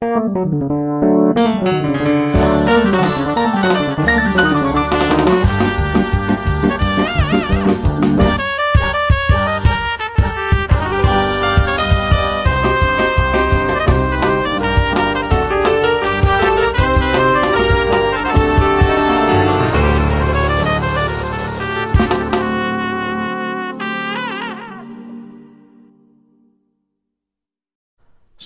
Thank you.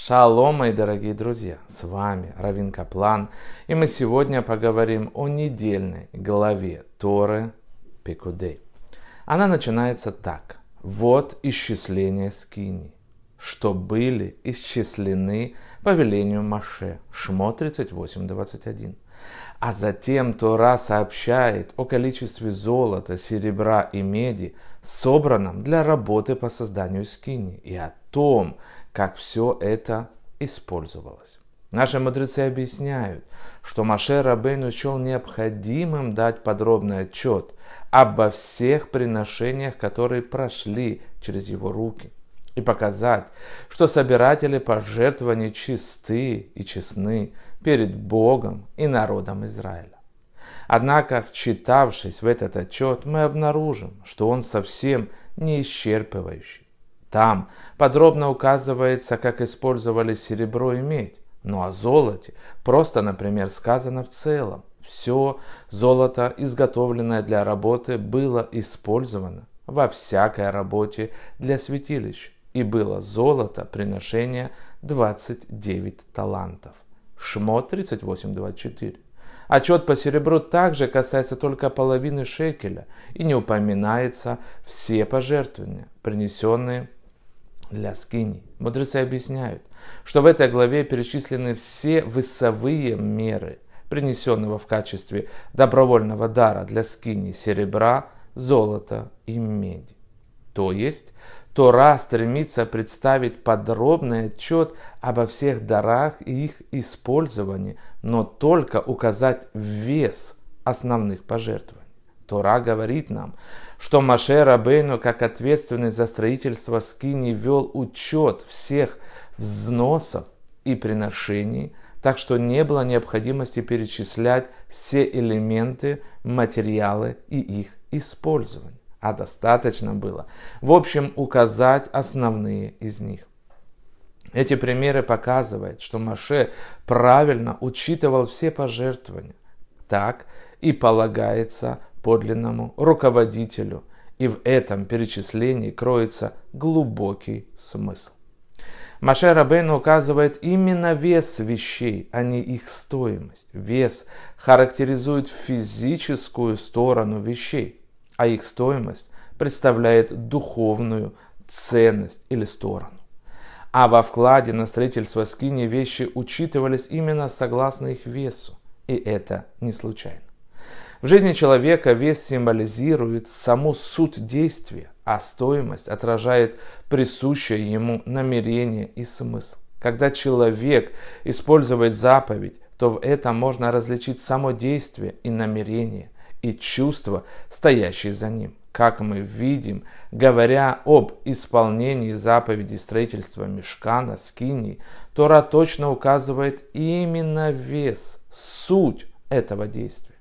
Шалом, мои дорогие друзья! С вами Равин Каплан, и мы сегодня поговорим о недельной главе Торы Пекудей. Она начинается так. Вот исчисление скини, что были исчислены по велению Маше. Шмо 38.21. А затем Тора сообщает о количестве золота, серебра и меди, собранном для работы по созданию скини, и о том, как все это использовалось. Наши мудрецы объясняют, что Маше Рабейн учел необходимым дать подробный отчет обо всех приношениях, которые прошли через его руки, и показать, что собиратели пожертвований чисты и честны, перед Богом и народом Израиля. Однако, вчитавшись в этот отчет, мы обнаружим, что он совсем не исчерпывающий. Там подробно указывается, как использовали серебро и медь, ну а золоте просто, например, сказано в целом. Все золото, изготовленное для работы, было использовано во всякой работе для святилищ. И было золото приношения 29 талантов. Шмот 38.24. Отчет по серебру также касается только половины шекеля и не упоминается все пожертвования, принесенные для скини. Мудрецы объясняют, что в этой главе перечислены все весовые меры, принесенного в качестве добровольного дара для скини серебра, золота и меди. То есть Тора стремится представить подробный отчет обо всех дарах и их использовании, но только указать вес основных пожертвований. Тора говорит нам, что Маше Рабейну, как ответственный за строительство скини, вел учет всех взносов и приношений, так что не было необходимости перечислять все элементы, материалы и их использование а достаточно было. В общем, указать основные из них. Эти примеры показывают, что Маше правильно учитывал все пожертвования. Так и полагается подлинному руководителю. И в этом перечислении кроется глубокий смысл. Маше Рабейн указывает именно вес вещей, а не их стоимость. Вес характеризует физическую сторону вещей а их стоимость представляет духовную ценность или сторону. А во вкладе на строительство скини вещи учитывались именно согласно их весу, и это не случайно. В жизни человека вес символизирует саму суть действия, а стоимость отражает присущее ему намерение и смысл. Когда человек использует заповедь, то в этом можно различить само действие и намерение – и чувства, стоящие за ним. Как мы видим, говоря об исполнении заповеди строительства мешкана, скинии, Тора точно указывает именно вес, суть этого действия.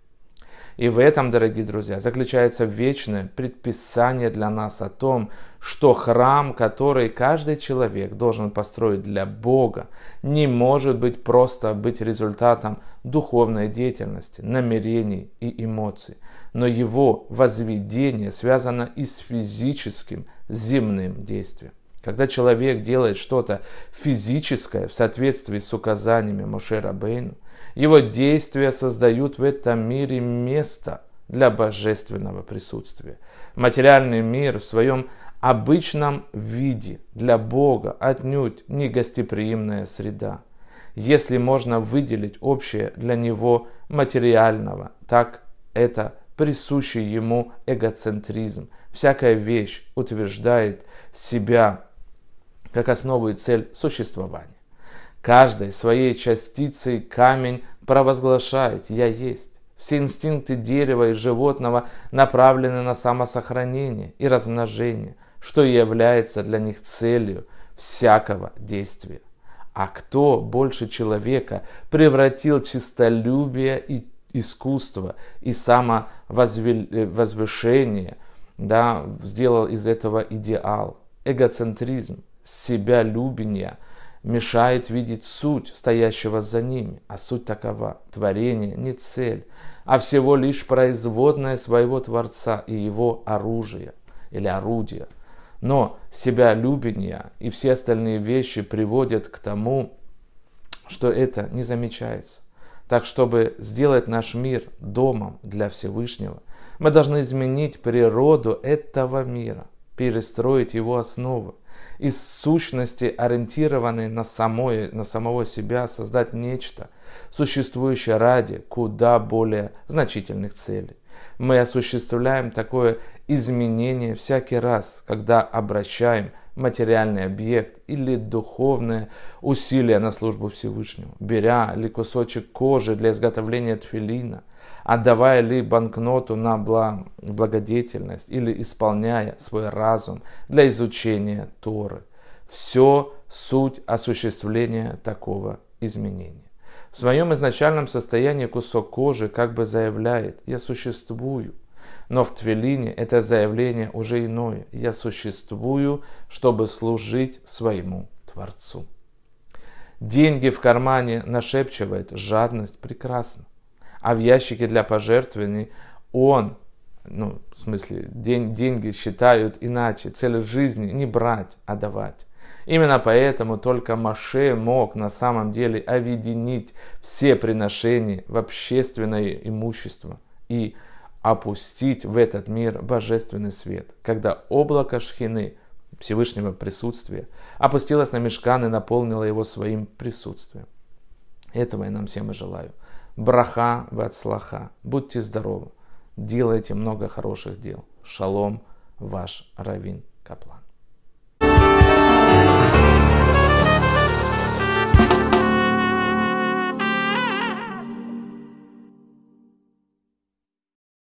И в этом, дорогие друзья, заключается вечное предписание для нас о том, что храм, который каждый человек должен построить для Бога, не может быть просто быть результатом духовной деятельности, намерений и эмоций. Но его возведение связано и с физическим земным действием. Когда человек делает что-то физическое в соответствии с указаниями Моше Рабейну, его действия создают в этом мире место для божественного присутствия. Материальный мир в своем обычном виде для Бога отнюдь не гостеприимная среда, если можно выделить общее для него материального, так это присущий ему эгоцентризм. Всякая вещь утверждает себя как основу и цель существования. Каждой своей частицей камень провозглашает «Я есть». Все инстинкты дерева и животного направлены на самосохранение и размножение, что и является для них целью всякого действия. А кто больше человека превратил чистолюбие и искусство и самовозвышение, э, да, сделал из этого идеал, эгоцентризм, себялюбения мешает видеть суть стоящего за ними, а суть такова – творение не цель, а всего лишь производное своего Творца и его оружие или орудие. Но себялюбение и все остальные вещи приводят к тому, что это не замечается. Так, чтобы сделать наш мир домом для Всевышнего, мы должны изменить природу этого мира, перестроить его основы, из сущности, ориентированной на, самое, на самого себя, создать нечто, существующее ради куда более значительных целей мы осуществляем такое изменение всякий раз, когда обращаем материальный объект или духовное усилие на службу Всевышнему, беря ли кусочек кожи для изготовления тфилина, отдавая ли банкноту на благодетельность или исполняя свой разум для изучения Торы. Все суть осуществления такого изменения. В своем изначальном состоянии кусок кожи как бы заявляет «я существую». Но в Твилине это заявление уже иное. Я существую, чтобы служить своему Творцу. Деньги в кармане нашепчивает жадность прекрасно. А в ящике для пожертвований он, ну, в смысле, день, деньги считают иначе. Цель жизни не брать, а давать. Именно поэтому только Маше мог на самом деле объединить все приношения в общественное имущество и опустить в этот мир божественный свет, когда облако шхины Всевышнего присутствия опустилось на мешкан и наполнило его своим присутствием. Этого я нам всем и желаю. Браха в отслаха. Будьте здоровы. Делайте много хороших дел. Шалом, ваш Равин Каплан.